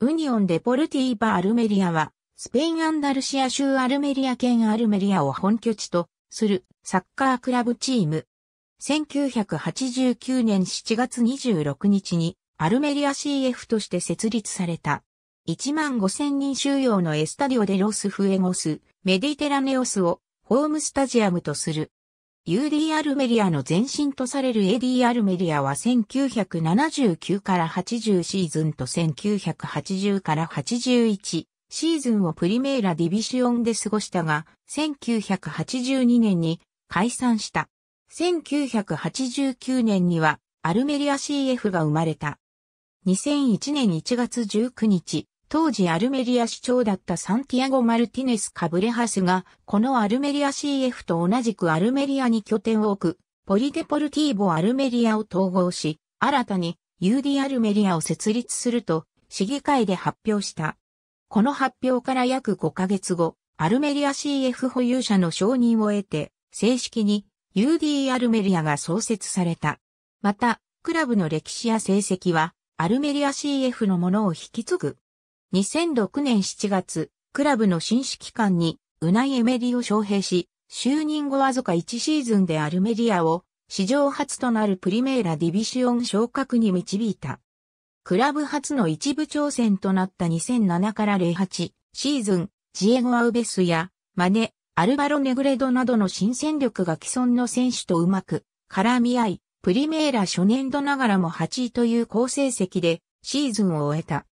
ウニオン・デポルティーバ・アルメリアは、スペイン・アンダルシア州アルメリア県アルメリアを本拠地とするサッカークラブチーム。1989年7月26日にアルメリア CF として設立された。1万5000人収容のエスタディオでロス・フエゴス、メディテラネオスをホームスタジアムとする。u d アルメリアの前身とされる a d アルメリアは1979から80シーズンと1980から81シーズンをプリメーラディビシオンで過ごしたが、1982年に解散した。1989年にはアルメリア CF が生まれた。2001年1月19日、当時アルメリア市長だったサンティアゴ・マルティネス・カブレハスが、このアルメリア CF と同じくアルメリアに拠点を置く、ポリデポルティーボ・アルメリアを統合し、新たに UD アルメリアを設立すると、市議会で発表した。この発表から約5ヶ月後、アルメリア CF 保有者の承認を得て、正式に UD アルメリアが創設された。また、クラブの歴史や成績は、アルメリア CF のものを引き継ぐ。2006年7月、クラブの新指揮官に、ウナイエメリを招聘し、就任後わずか1シーズンでアルメディアを、史上初となるプリメーラディビシオン昇格に導いた。クラブ初の一部挑戦となった2007から08シーズン、ジエゴ・アウベスや、マネ、アルバロ・ネグレドなどの新戦力が既存の選手とうまく絡み合い、プリメーラ初年度ながらも8位という好成績でシーズンを終えた。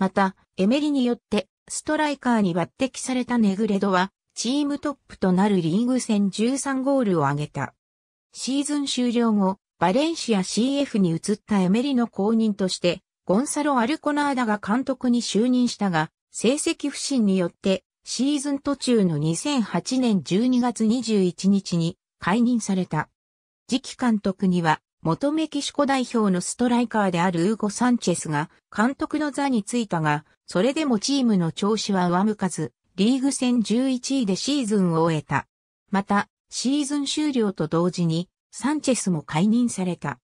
また、エメリによってストライカーに抜擢されたネグレドは、チームトップとなるリーグ戦13ゴールを挙げた。シーズン終了後、バレンシア CF に移ったエメリの後任として、ゴンサロ・アルコナーダが監督に就任したが、成績不振によって、シーズン途中の2008年12月21日に解任された。次期監督には元メキシコ代表のストライカーであるウーゴ・サンチェスが監督の座についたが、それでもチームの調子は上向かず、リーグ戦11位でシーズンを終えた。また、シーズン終了と同時に、サンチェスも解任された。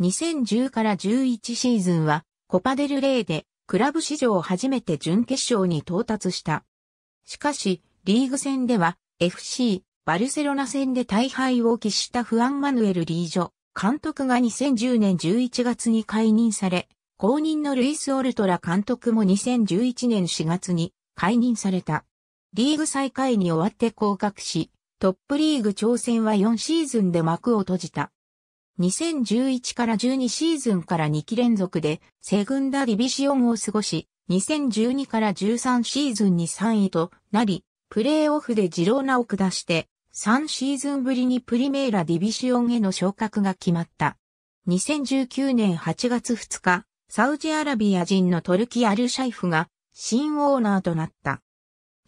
2010から11シーズンは、コパデルレーで、クラブ史上初めて準決勝に到達した。しかし、リーグ戦では、FC、バルセロナ戦で大敗を喫したフアン・マヌエル・リージョ、監督が2010年11月に解任され、後任のルイス・オルトラ監督も2011年4月に解任された。リーグ最下位に終わって降格し、トップリーグ挑戦は4シーズンで幕を閉じた。2011から12シーズンから2期連続でセグンダディビシオンを過ごし、2012から13シーズンに3位となり、プレーオフでジローナを下して3シーズンぶりにプリメーラディビシオンへの昇格が決まった。2019年8月2日、サウジアラビア人のトルキ・アルシャイフが新オーナーとなった。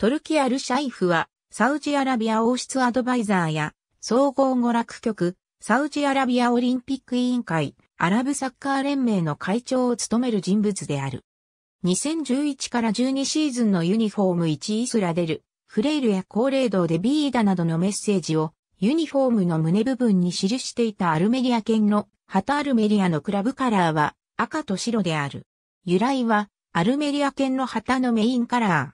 トルキ・アルシャイフはサウジアラビア王室アドバイザーや総合娯楽局、サウジアラビアオリンピック委員会、アラブサッカー連盟の会長を務める人物である。2011から12シーズンのユニフォーム1イスラデル、フレイルや高齢道でビーダなどのメッセージをユニフォームの胸部分に記していたアルメリア県の旗アルメリアのクラブカラーは赤と白である。由来はアルメリア県の旗のメインカラー。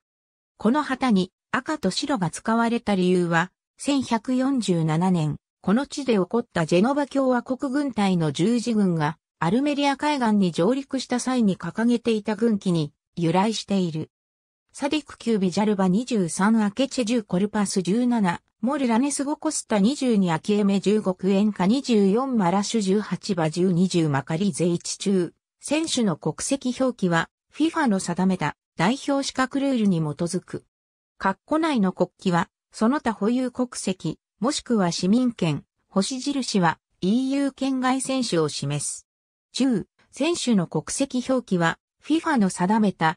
この旗に赤と白が使われた理由は1147年、この地で起こったジェノバ共和国軍隊の十字軍がアルメリア海岸に上陸した際に掲げていた軍旗に由来している。サディクキュービジャルバ23アケチェ10コルパス17、モルラネスゴコスタ22アキエメ15クエンカ24マラシュ18バ1020マカリゼ1中。選手の国籍表記は FIFA の定めた代表資格ルールに基づく。カッコ内の国旗はその他保有国籍、もしくは市民権、星印は EU 圏外選手を示す。中、選手の国籍表記は FIFA の定めた